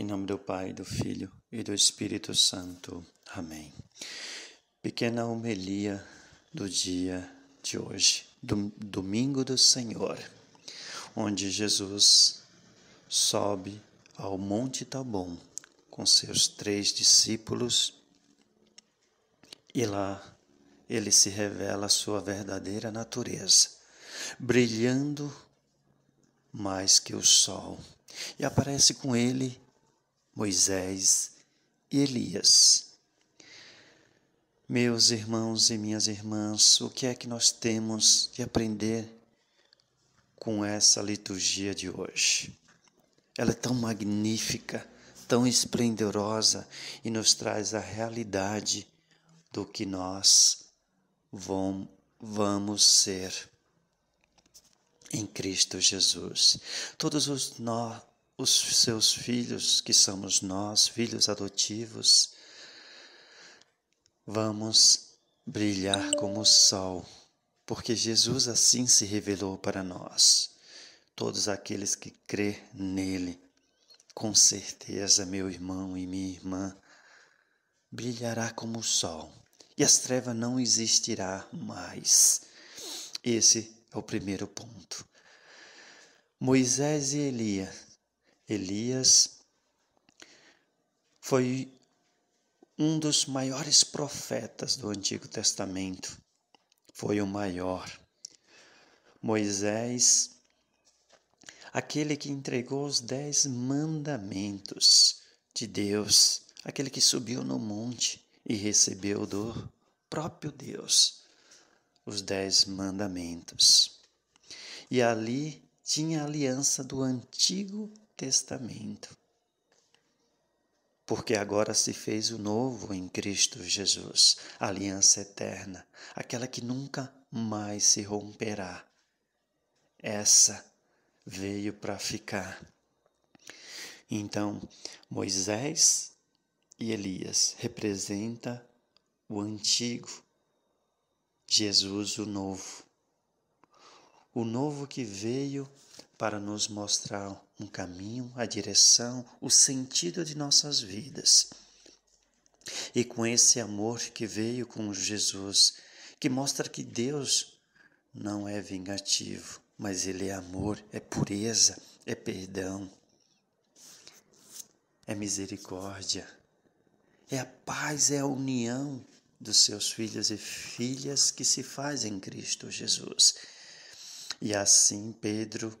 Em nome do Pai, do Filho e do Espírito Santo. Amém. Pequena homilia do dia de hoje, do, domingo do Senhor, onde Jesus sobe ao Monte Tabom com seus três discípulos e lá ele se revela a sua verdadeira natureza, brilhando mais que o sol. E aparece com ele Moisés e Elias. Meus irmãos e minhas irmãs, o que é que nós temos de aprender com essa liturgia de hoje? Ela é tão magnífica, tão esplendorosa e nos traz a realidade do que nós vom, vamos ser em Cristo Jesus. Todos os, os seus filhos, que somos nós, filhos adotivos, vamos brilhar como o sol, porque Jesus assim se revelou para nós. Todos aqueles que crê nele, com certeza, meu irmão e minha irmã, brilhará como o sol, e as trevas não existirá mais. Esse é o primeiro ponto. Moisés e Elias Elias foi um dos maiores profetas do Antigo Testamento. Foi o maior. Moisés, aquele que entregou os dez mandamentos de Deus, aquele que subiu no monte e recebeu do próprio Deus os dez mandamentos. E ali tinha a aliança do Antigo Testamento. Porque agora se fez o novo em Cristo Jesus, aliança eterna, aquela que nunca mais se romperá. Essa veio para ficar. Então, Moisés e Elias representa o antigo, Jesus o novo. O novo que veio para nos mostrar um caminho, a direção, o sentido de nossas vidas. E com esse amor que veio com Jesus, que mostra que Deus não é vingativo, mas Ele é amor, é pureza, é perdão, é misericórdia, é a paz, é a união dos seus filhos e filhas que se faz em Cristo Jesus. E assim Pedro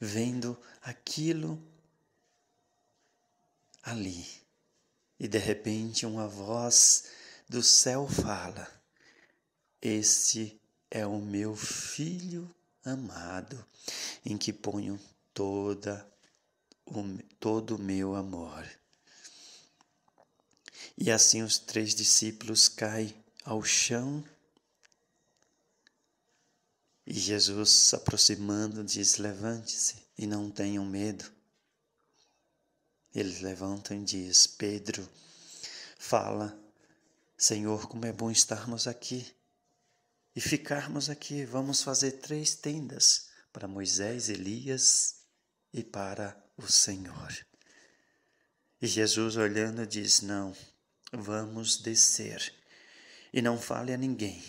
vendo aquilo ali. E de repente uma voz do céu fala: Esse é o meu filho amado, em que ponho toda o, todo o meu amor. E assim os três discípulos caem ao chão Jesus, aproximando, diz: Levante-se e não tenham medo. Eles levantam e diz: Pedro fala: Senhor, como é bom estarmos aqui e ficarmos aqui. Vamos fazer três tendas para Moisés, Elias e para o Senhor. E Jesus, olhando, diz: Não, vamos descer e não fale a ninguém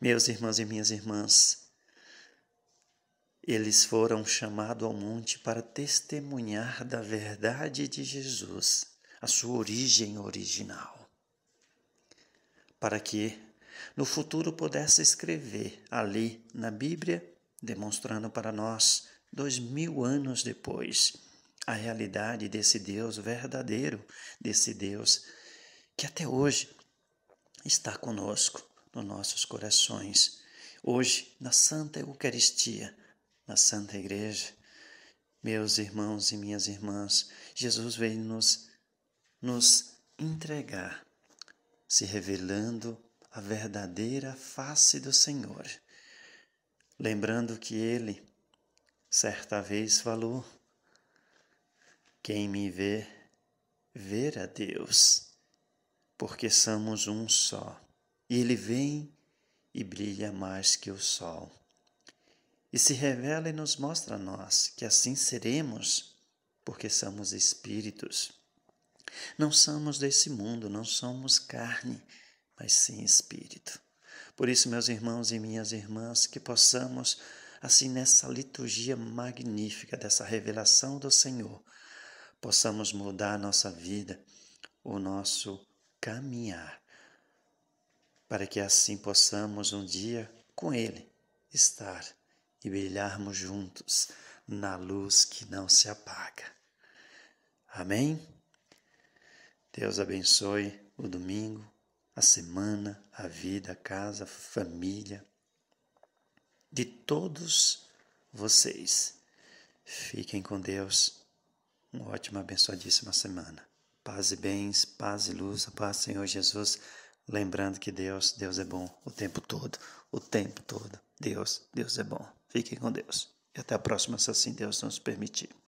meus irmãos e minhas irmãs, eles foram chamados ao monte para testemunhar da verdade de Jesus, a sua origem original, para que no futuro pudesse escrever ali na Bíblia, demonstrando para nós, dois mil anos depois, a realidade desse Deus verdadeiro, desse Deus que até hoje está conosco nos nossos corações. Hoje, na Santa Eucaristia, na Santa Igreja, meus irmãos e minhas irmãs, Jesus veio nos, nos entregar, se revelando a verdadeira face do Senhor. Lembrando que ele, certa vez, falou: Quem me vê, ver a Deus, porque somos um só. E ele vem e brilha mais que o sol. E se revela e nos mostra a nós que assim seremos, porque somos espíritos. Não somos desse mundo, não somos carne, mas sim espírito. Por isso, meus irmãos e minhas irmãs, que possamos, assim nessa liturgia magnífica dessa revelação do Senhor, possamos mudar a nossa vida, o nosso caminhar para que assim possamos um dia com Ele estar e brilharmos juntos na luz que não se apaga. Amém? Deus abençoe o domingo, a semana, a vida, a casa, a família de todos vocês. Fiquem com Deus. Uma ótima, abençoadíssima semana. Paz e bens, paz e luz, a paz, Senhor Jesus lembrando que Deus, Deus é bom o tempo todo, o tempo todo. Deus, Deus é bom. Fiquem com Deus. E até a próxima, se assim Deus nos permitir.